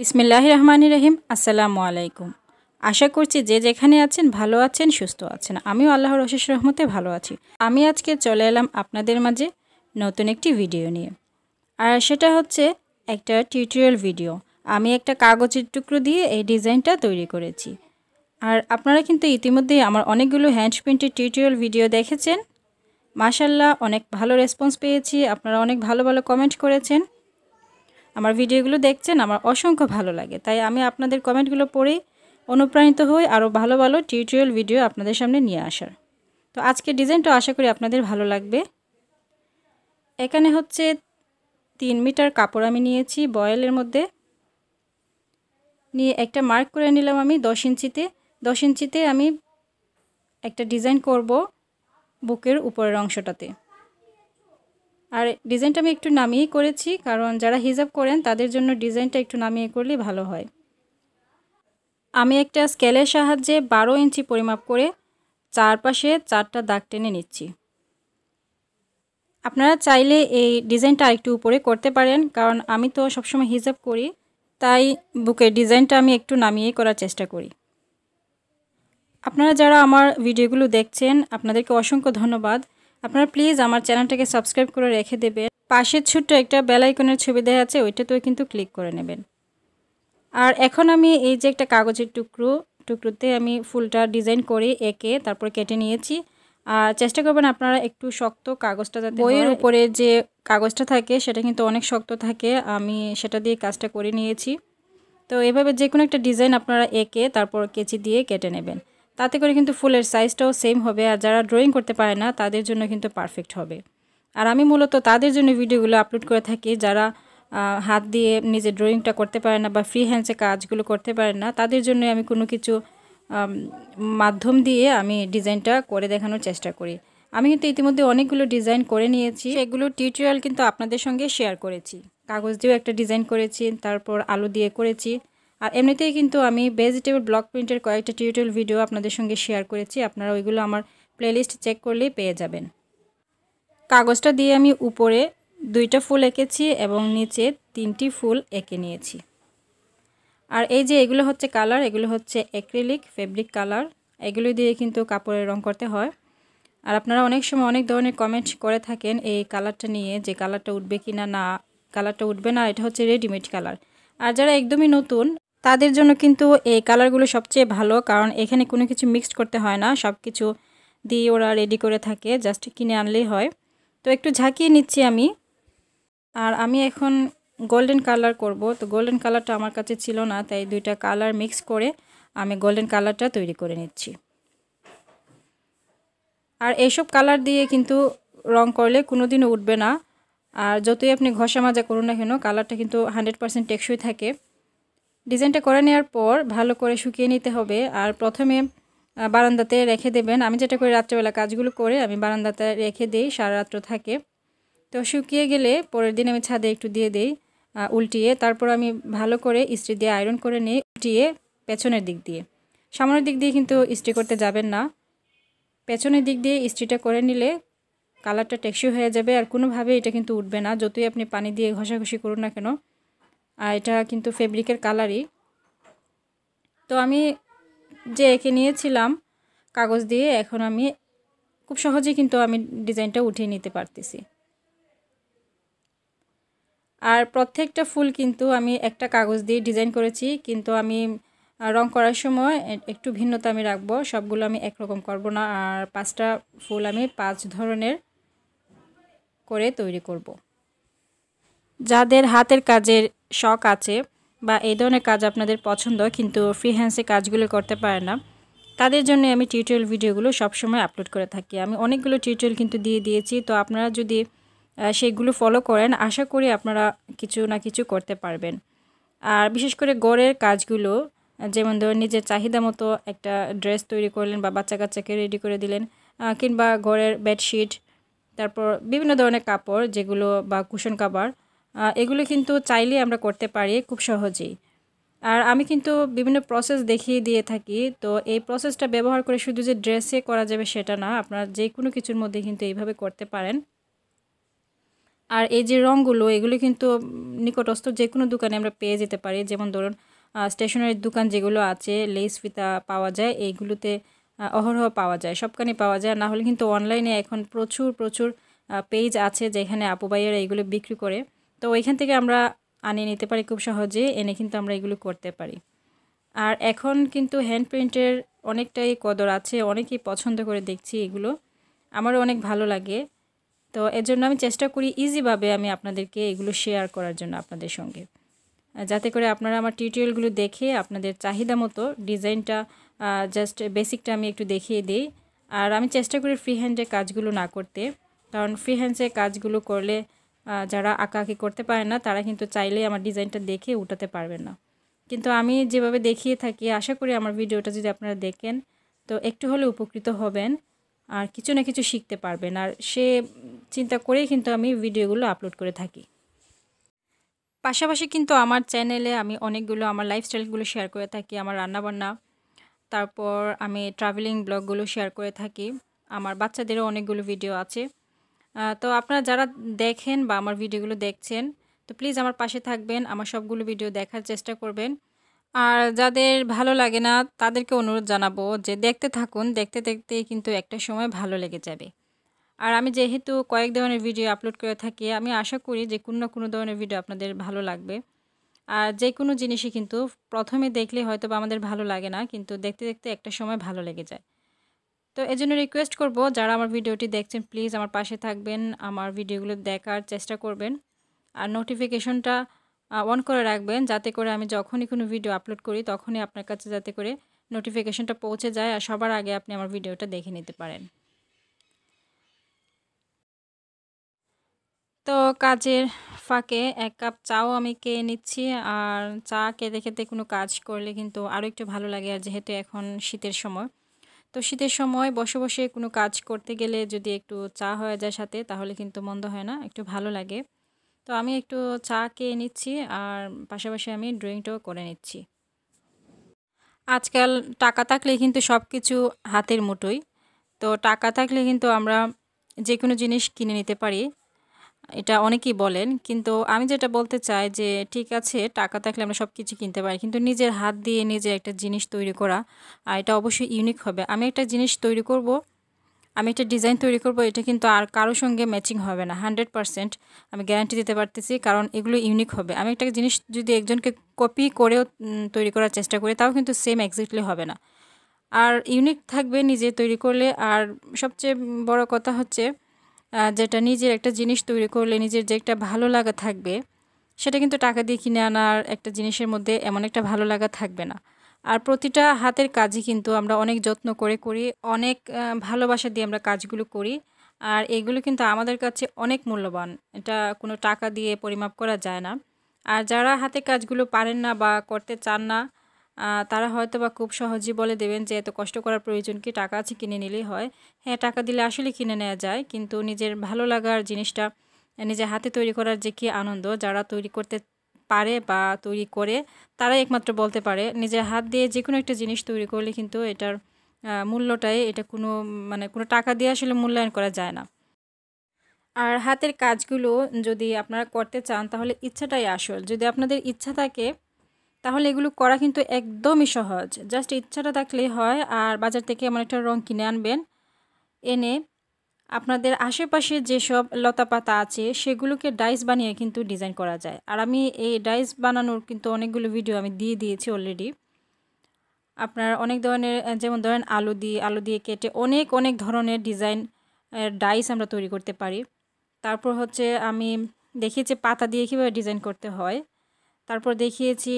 বিসমিল্লাহ রহমান রহিম আসসালামু আলাইকুম আশা করছি যে যেখানে আছেন ভালো আছেন সুস্থ আছেন আমিও আল্লাহর অশেষ রহমতে ভালো আছি আমি আজকে চলে এলাম আপনাদের মাঝে নতুন একটি ভিডিও নিয়ে আর সেটা হচ্ছে একটা টিউটোরিয়াল ভিডিও আমি একটা কাগজের টুকরো দিয়ে এই ডিজাইনটা তৈরি করেছি আর আপনারা কিন্তু ইতিমধ্যেই আমার অনেকগুলো হ্যান্ড প্রিন্টের টিউটোরিয়াল ভিডিও দেখেছেন মাসাল্লাহ অনেক ভালো রেসপন্স পেয়েছি আপনারা অনেক ভালো ভালো কমেন্ট করেছেন আমার ভিডিওগুলো দেখছেন আমার অসংখ্য ভালো লাগে তাই আমি আপনাদের কমেন্টগুলো পড়ে অনুপ্রাণিত হই আরও ভালো ভালো টিউটোরিয়াল ভিডিও আপনাদের সামনে নিয়ে আসার তো আজকে ডিজাইনটা আশা করি আপনাদের ভালো লাগবে এখানে হচ্ছে তিন মিটার কাপড় আমি নিয়েছি বয়েলের মধ্যে নিয়ে একটা মার্ক করে নিলাম আমি দশ ইঞ্চিতে দশ ইঞ্চিতে আমি একটা ডিজাইন করব বুকের উপরের অংশটাতে আর ডিজাইনটা আমি একটু নামিয়ে করেছি কারণ যারা হিজাব করেন তাদের জন্য ডিজাইনটা একটু নামিয়ে করলে ভালো হয় আমি একটা স্কেলের সাহায্যে বারো ইঞ্চি পরিমাপ করে চারপাশে চারটা দাগ টেনে নিচ্ছি আপনারা চাইলে এই ডিজাইনটা আরেকটু উপরে করতে পারেন কারণ আমি তো সবসময় হিজাব করি তাই বুকের ডিজাইনটা আমি একটু নামিয়ে করার চেষ্টা করি আপনারা যারা আমার ভিডিওগুলো দেখছেন আপনাদেরকে অসংখ্য ধন্যবাদ আপনারা প্লিজ আমার চ্যানেলটাকে সাবস্ক্রাইব করে রেখে দেবেন পাশের ছোট্ট একটা বেলাইকনের ছবি দেওয়া আছে ওইটাতেও কিন্তু ক্লিক করে নেবেন আর এখন আমি এই যে একটা কাগজের টুকরো টুকরোতে আমি ফুলটা ডিজাইন করে একে তারপর কেটে নিয়েছি আর চেষ্টা করবেন আপনারা একটু শক্ত কাগজটা যাতে বইয়ের উপরে যে কাগজটা থাকে সেটা কিন্তু অনেক শক্ত থাকে আমি সেটা দিয়ে কাজটা করে নিয়েছি তো এভাবে যে কোনো একটা ডিজাইন আপনারা এঁকে তারপর কেচি দিয়ে কেটে নেবেন তাতে করে কিন্তু ফুলের সাইজটাও সেম হবে আর যারা ড্রয়িং করতে পারে না তাদের জন্য কিন্তু পারফেক্ট হবে আর আমি মূলত তাদের জন্য ভিডিওগুলো আপলোড করে থাকি যারা হাত দিয়ে নিজে ড্রয়িংটা করতে পারে না বা ফ্রি হ্যান্ডসে কাজগুলো করতে পারে না তাদের জন্য আমি কোনো কিছু মাধ্যম দিয়ে আমি ডিজাইনটা করে দেখানোর চেষ্টা করি আমি কিন্তু ইতিমধ্যে অনেকগুলো ডিজাইন করে নিয়েছি সেগুলো টিউটোরিয়াল কিন্তু আপনাদের সঙ্গে শেয়ার করেছি কাগজ দিয়েও একটা ডিজাইন করেছি তারপর আলো দিয়ে করেছি আর এমনিতেই কিন্তু আমি ভেজিটেবল ব্লক প্রিন্টের কয়েকটা টিউটোরিয়াল ভিডিও আপনাদের সঙ্গে শেয়ার করেছি আপনারা ওইগুলো আমার প্লেলিস্ট চেক করলেই পেয়ে যাবেন কাগজটা দিয়ে আমি উপরে দুইটা ফুল এঁকেছি এবং নিচে তিনটি ফুল এঁকে নিয়েছি আর এই যে এগুলো হচ্ছে কালার এগুলো হচ্ছে অ্যাক্রিলিক ফেব্রিক কালার এগুলো দিয়ে কিন্তু কাপড়ের রং করতে হয় আর আপনারা অনেক সময় অনেক ধরনের কমেন্ট করে থাকেন এই কালারটা নিয়ে যে কালারটা উঠবে কি না না কালারটা উঠবে না এটা হচ্ছে রেডিমেড কালার আর যারা একদমই নতুন তাদের জন্য কিন্তু এই কালারগুলো সবচেয়ে ভালো কারণ এখানে কোনো কিছু মিক্সড করতে হয় না সব কিছু দিয়ে ওরা রেডি করে থাকে জাস্ট কিনে আনলেই হয় তো একটু ঝাঁকিয়ে নিচ্ছি আমি আর আমি এখন গোল্ডেন কালার করব তো গোল্ডেন কালারটা আমার কাছে ছিল না তাই দুইটা কালার মিক্স করে আমি গোল্ডেন কালারটা তৈরি করে নিচ্ছি আর এইসব কালার দিয়ে কিন্তু রং করলে কোনো দিনও উঠবে না আর যতই আপনি ঘষা মাজা করুন না কেন কালারটা কিন্তু হান্ড্রেড পার্সেন্ট টেকসই থাকে ডিজাইনটা করে নেওয়ার পর ভালো করে শুকিয়ে নিতে হবে আর প্রথমে বারান্দাতে রেখে দেবেন আমি যেটা করি রাত্রেবেলা কাজগুলো করে আমি বারান্দাতে রেখে দিই সারা রাত্র থাকে তো শুকিয়ে গেলে পরের দিন আমি ছাদে একটু দিয়ে দিই উল্টিয়ে তারপর আমি ভালো করে ইস্ত্রি দিয়ে আয়রন করে নিই উল্টিয়ে পেছনের দিক দিয়ে সামনের দিক দিয়ে কিন্তু ইস্ত্রি করতে যাবেন না পেছনের দিক দিয়ে ইস্ত্রিটা করে নিলে কালারটা টেকসই হয়ে যাবে আর কোনোভাবে এটা কিন্তু উঠবে না যতই আপনি পানি দিয়ে ঘষাঘষি করুন না কেন আর এটা কিন্তু ফেব্রিকের কালারই তো আমি যে এঁকে নিয়েছিলাম কাগজ দিয়ে এখন আমি খুব সহজে কিন্তু আমি ডিজাইনটা উঠিয়ে নিতে পারতেছি আর প্রত্যেকটা ফুল কিন্তু আমি একটা কাগজ দিয়ে ডিজাইন করেছি কিন্তু আমি রং করার সময় একটু ভিন্নতা আমি রাখবো সবগুলো আমি একরকম করব না আর পাঁচটা ফুল আমি পাঁচ ধরনের করে তৈরি করব যাদের হাতের কাজের শখ আছে বা এই ধরনের কাজ আপনাদের পছন্দ কিন্তু ফ্রি হ্যান্ডসে কাজগুলো করতে পারে না তাদের জন্য আমি টিউটোরিয়াল ভিডিওগুলো সবসময় আপলোড করে থাকি আমি অনেকগুলো টিউটোরিয়াল কিন্তু দিয়ে দিয়েছি তো আপনারা যদি সেগুলো ফলো করেন আশা করি আপনারা কিছু না কিছু করতে পারবেন আর বিশেষ করে গড়ের কাজগুলো যেমন ধরুন নিজের চাহিদা মতো একটা ড্রেস তৈরি করলেন বা বাচ্চা কাচ্চাকে রেডি করে দিলেন কিংবা ঘরের বেডশিট তারপর বিভিন্ন ধরনের কাপড় যেগুলো বা কুশন কাভার এগুলো কিন্তু চাইলে আমরা করতে পারি খুব সহজেই আর আমি কিন্তু বিভিন্ন প্রসেস দেখিয়ে দিয়ে থাকি তো এই প্রসেসটা ব্যবহার করে শুধু যে ড্রেসে করা যাবে সেটা না আপনারা যে কোনো কিছুর মধ্যে কিন্তু এইভাবে করতে পারেন আর এই যে রঙগুলো এগুলো কিন্তু নিকটস্থ যে কোনো দোকানে আমরা পেয়ে যেতে পারি যেমন ধরুন স্টেশনারি দোকান যেগুলো আছে লেস ফিতা পাওয়া যায় এইগুলোতে অহরহ পাওয়া যায় সবখানে পাওয়া যায় না হলে কিন্তু অনলাইনে এখন প্রচুর প্রচুর পেজ আছে যেখানে আপু ভাইয়েরা এগুলো বিক্রি করে তো ওইখান থেকে আমরা আনিয়ে নিতে পারি খুব সহজে এনে কিন্তু আমরা এগুলো করতে পারি আর এখন কিন্তু হ্যান্ড প্রিন্টের অনেকটাই কদর আছে অনেকেই পছন্দ করে দেখছি এগুলো আমারও অনেক ভালো লাগে তো এর জন্য আমি চেষ্টা করি ইজিভাবে আমি আপনাদেরকে এগুলো শেয়ার করার জন্য আপনাদের সঙ্গে যাতে করে আপনারা আমার টিউটোরিয়ালগুলো দেখে আপনাদের চাহিদা মতো ডিজাইনটা জাস্ট বেসিকটা আমি একটু দেখিয়ে দিই আর আমি চেষ্টা করি ফ্রি হ্যান্ডে কাজগুলো না করতে কারণ ফ্রি হ্যান্ডে কাজগুলো করলে যারা আঁকা আঁকি করতে পারে না তারা কিন্তু চাইলেই আমার ডিজাইনটা দেখে উঠাতে পারবেন না কিন্তু আমি যেভাবে দেখিয়ে থাকি আশা করি আমার ভিডিওটা যদি আপনারা দেখেন তো একটু হলে উপকৃত হবেন আর কিছু না কিছু শিখতে পারবেন আর সে চিন্তা করেই কিন্তু আমি ভিডিওগুলো আপলোড করে থাকি পাশাপাশি কিন্তু আমার চ্যানেলে আমি অনেকগুলো আমার লাইফস্টাইলগুলো শেয়ার করে থাকি আমার রান্নাবান্না তারপর আমি ট্রাভেলিং ব্লগগুলো শেয়ার করে থাকি আমার বাচ্চাদেরও অনেকগুলো ভিডিও আছে তো আপনারা যারা দেখেন বা আমার ভিডিওগুলো দেখছেন তো প্লিজ আমার পাশে থাকবেন আমার সবগুলো ভিডিও দেখার চেষ্টা করবেন আর যাদের ভালো লাগে না তাদেরকে অনুরোধ জানাবো যে দেখতে থাকুন দেখতে দেখতে কিন্তু একটা সময় ভালো লেগে যাবে আর আমি যেহেতু কয়েক ধরনের ভিডিও আপলোড করে থাকি আমি আশা করি যে কোনো না কোনো ধরনের ভিডিও আপনাদের ভালো লাগবে আর যে কোনো জিনিসই কিন্তু প্রথমে দেখলে হয়তো বা আমাদের ভালো লাগে না কিন্তু দেখতে দেখতে একটা সময় ভালো লেগে যায় তো এই জন্য রিকোয়েস্ট করবো যারা আমার ভিডিওটি দেখছেন প্লিজ আমার পাশে থাকবেন আমার ভিডিওগুলো দেখার চেষ্টা করবেন আর নোটিফিকেশনটা অন করে রাখবেন যাতে করে আমি যখনই কোনো ভিডিও আপলোড করি তখনই আপনার কাছে যাতে করে নোটিফিকেশনটা পৌঁছে যায় আর সবার আগে আপনি আমার ভিডিওটা দেখে নিতে পারেন তো কাজের ফাঁকে এক কাপ চাও আমি কে নিচ্ছি আর চা কেঁদে খেতে কোনো কাজ করলে কিন্তু আরও একটু ভালো লাগে আর যেহেতু এখন শীতের সময় তো শীতের সময় বসে বসে কোনো কাজ করতে গেলে যদি একটু চা হয়ে যায় সাথে তাহলে কিন্তু মন্দ হয় না একটু ভালো লাগে তো আমি একটু চা খেয়ে নিচ্ছি আর পাশাপাশি আমি ড্রয়িংটাও করে নিচ্ছি আজকাল টাকা থাকলে কিন্তু সব কিছু হাতের মুটোই তো টাকা থাকলে কিন্তু আমরা যে কোনো জিনিস কিনে নিতে পারি এটা অনেকেই বলেন কিন্তু আমি যেটা বলতে চাই যে ঠিক আছে টাকা থাকলে আমরা সব কিছু কিনতে পারি কিন্তু নিজের হাত দিয়ে নিজে একটা জিনিস তৈরি করা আর এটা অবশ্যই ইউনিক হবে আমি একটা জিনিস তৈরি করব আমি একটা ডিজাইন তৈরি করব এটা কিন্তু আর কারোর সঙ্গে ম্যাচিং হবে না হান্ড্রেড পারসেন্ট আমি গ্যারান্টি দিতে পারতেছি কারণ এগুলো ইউনিক হবে আমি একটা জিনিস যদি একজনকে কপি করেও তৈরি করার চেষ্টা করি তাও কিন্তু সেম এক্স্যাক্টলি হবে না আর ইউনিক থাকবে নিজে তৈরি করলে আর সবচেয়ে বড় কথা হচ্ছে যেটা নিজের একটা জিনিস তৈরি করলে নিজের যে একটা ভালো লাগা থাকবে সেটা কিন্তু টাকা দিয়ে কিনে আনার একটা জিনিসের মধ্যে এমন একটা ভালো লাগা থাকবে না আর প্রতিটা হাতের কাজই কিন্তু আমরা অনেক যত্ন করে করি অনেক ভালোবাসা দিয়ে আমরা কাজগুলো করি আর এগুলো কিন্তু আমাদের কাছে অনেক মূল্যবান এটা কোনো টাকা দিয়ে পরিমাপ করা যায় না আর যারা হাতে কাজগুলো পারেন না বা করতে চান না তারা হয়তো বা খুব সহজেই বলে দেবেন যে এত কষ্ট করার প্রয়োজন কি টাকা আছে কিনে নিলেই হয় হ্যাঁ টাকা দিলে আসলে কিনে নেওয়া যায় কিন্তু নিজের ভালো লাগার জিনিসটা নিজের হাতে তৈরি করার যে কী আনন্দ যারা তৈরি করতে পারে বা তৈরি করে তারাই একমাত্র বলতে পারে নিজের হাত দিয়ে যে কোনো একটা জিনিস তৈরি করলে কিন্তু এটার মূল্যটাই এটা কোনো মানে কোনো টাকা দিয়ে আসলে মূল্যায়ন করা যায় না আর হাতের কাজগুলো যদি আপনারা করতে চান তাহলে ইচ্ছাটাই আসল যদি আপনাদের ইচ্ছা থাকে তাহলে এগুলো করা কিন্তু একদমই সহজ জাস্ট ইচ্ছাটা থাকলেই হয় আর বাজার থেকে এমন একটা রঙ কিনে আনবেন এনে আপনাদের আশেপাশে যেসব লতা পাতা আছে সেগুলোকে ডাইস বানিয়ে কিন্তু ডিজাইন করা যায় আর আমি এই ডাইস বানানোর কিন্তু অনেকগুলো ভিডিও আমি দিয়ে দিয়েছি অলরেডি আপনার অনেক ধরনের যেমন ধরেন আলু দিয়ে আলু দিয়ে কেটে অনেক অনেক ধরনের ডিজাইন ডাইস আমরা তৈরি করতে পারি তারপর হচ্ছে আমি দেখিয়েছি পাতা দিয়ে কীভাবে ডিজাইন করতে হয় তারপর দেখিয়েছি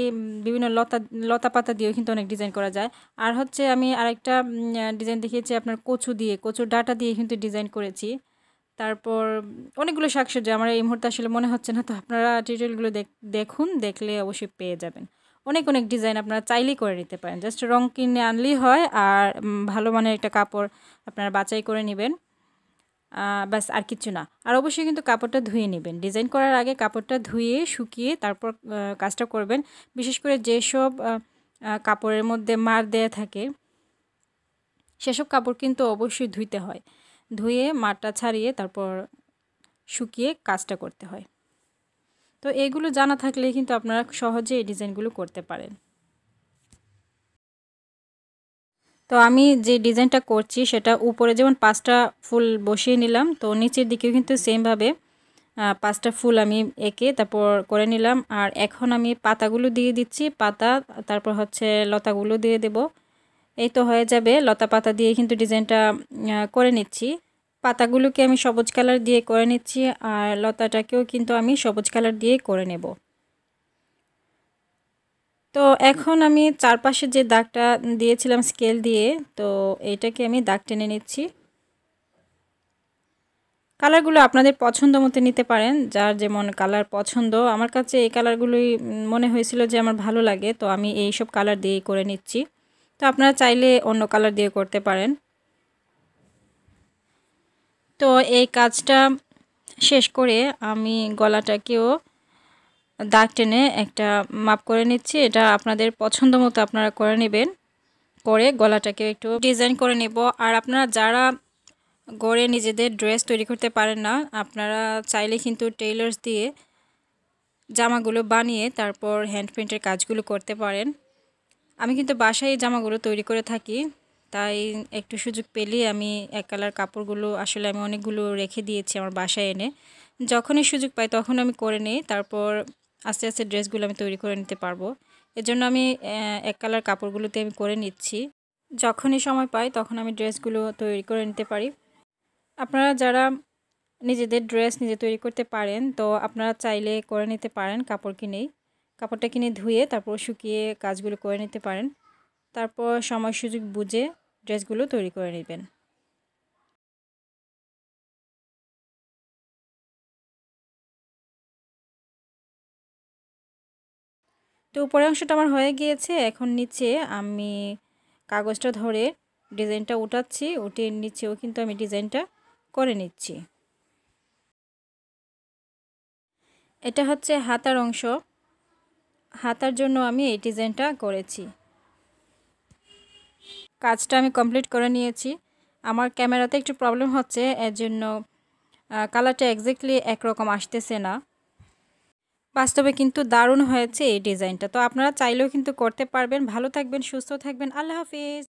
বিভিন্ন লতা লতা পাতা দিয়েও কিন্তু অনেক ডিজাইন করা যায় আর হচ্ছে আমি আরেকটা ডিজাইন দেখিয়েছি আপনার কচু দিয়ে কচুর ডাটা দিয়ে কিন্তু ডিজাইন করেছি তারপর অনেকগুলো শাকসবজি আমার এই মুহূর্তে আসলে মনে হচ্ছে না তো আপনারা টিউটোরিয়ালগুলো দেখুন দেখলে অবশ্যই পেয়ে যাবেন অনেক অনেক ডিজাইন আপনারা চাইলেই করে নিতে পারেন জাস্ট রং কিনে আনলেই হয় আর ভালো মানের একটা কাপড় আপনারা বাছাই করে নেবেন ব্যাস আর কিছু না আর অবশ্যই কিন্তু কাপড়টা ধুয়ে নেবেন ডিজাইন করার আগে কাপড়টা ধুয়ে শুকিয়ে তারপর কাজটা করবেন বিশেষ করে যেসব কাপড়ের মধ্যে মার দেয়া থাকে সেসব কাপড় কিন্তু অবশ্যই ধুইতে হয় ধুয়ে মারটা ছাড়িয়ে তারপর শুকিয়ে কাজটা করতে হয় তো এগুলো জানা থাকলে কিন্তু আপনারা সহজে এই ডিজাইনগুলো করতে পারেন তো আমি যে ডিজাইনটা করছি সেটা উপরে যেমন পাঁচটা ফুল বসিয়ে নিলাম তো নিচের দিকেও কিন্তু সেমভাবে পাঁচটা ফুল আমি এঁকে তারপর করে নিলাম আর এখন আমি পাতাগুলো দিয়ে দিচ্ছি পাতা তারপর হচ্ছে লতাগুলো দিয়ে দেব এই তো হয়ে যাবে লতা পাতা দিয়ে কিন্তু ডিজাইনটা করে নিচ্ছি পাতাগুলোকে আমি সবুজ কালার দিয়ে করে নিচ্ছি আর লতাটাকেও কিন্তু আমি সবুজ কালার দিয়ে করে নেব তো এখন আমি চারপাশে যে দাগটা দিয়েছিলাম স্কেল দিয়ে তো এইটাকে আমি দাগ টেনে নিচ্ছি কালারগুলো আপনাদের পছন্দ মতো নিতে পারেন যার যেমন কালার পছন্দ আমার কাছে এই কালারগুলোই মনে হয়েছিল যে আমার ভালো লাগে তো আমি এই সব কালার দিয়ে করে নিচ্ছি তো আপনারা চাইলে অন্য কালার দিয়ে করতে পারেন তো এই কাজটা শেষ করে আমি গলাটাকেও দাগ টেনে একটা মাপ করে নিচ্ছি এটা আপনাদের পছন্দ মতো আপনারা করে নেবেন করে গলাটাকে একটু ডিজাইন করে নেব আর আপনারা যারা গড়ে নিজেদের ড্রেস তৈরি করতে পারেন না আপনারা চাইলে কিন্তু টেইলার্স দিয়ে জামাগুলো বানিয়ে তারপর হ্যান্ড প্রিন্টের কাজগুলো করতে পারেন আমি কিন্তু বাসায় জামাগুলো তৈরি করে থাকি তাই একটু সুযোগ পেলে আমি এক কালার কাপড়গুলো আসলে আমি অনেকগুলো রেখে দিয়েছি আমার বাসায় এনে যখনই সুযোগ পাই তখন আমি করে নিই তারপর আস্তে আস্তে ড্রেসগুলো আমি তৈরি করে নিতে পারবো এর জন্য আমি এক কালার কাপড়গুলোতে আমি করে নিচ্ছি যখনই সময় পাই তখন আমি ড্রেসগুলো তৈরি করে নিতে পারি আপনারা যারা নিজেদের ড্রেস নিজে তৈরি করতে পারেন তো আপনারা চাইলে করে নিতে পারেন কাপড় কিনেই কাপড়টা কিনে ধুয়ে তারপর শুকিয়ে কাজগুলো করে নিতে পারেন তারপর সময় সুযোগ বুঝে ড্রেসগুলো তৈরি করে নেবেন তো উপরের অংশটা আমার হয়ে গিয়েছে এখন নিচে আমি কাগজটা ধরে ডিজাইনটা উঠাচ্ছি উঠিয়ে নিচেও কিন্তু আমি ডিজাইনটা করে নিচ্ছি এটা হচ্ছে হাতার অংশ হাতার জন্য আমি এই ডিজাইনটা করেছি কাজটা আমি কমপ্লিট করে নিয়েছি আমার ক্যামেরাতে একটু প্রবলেম হচ্ছে এর জন্য কালারটা এক্স্যাক্টলি একরকম আসতেছে না বাস্তবে কিন্তু দারুণ হয়েছে এই ডিজাইনটা তো আপনারা চাইলেও কিন্তু করতে পারবেন ভালো থাকবেন সুস্থ থাকবেন আল্লাহ হাফিজ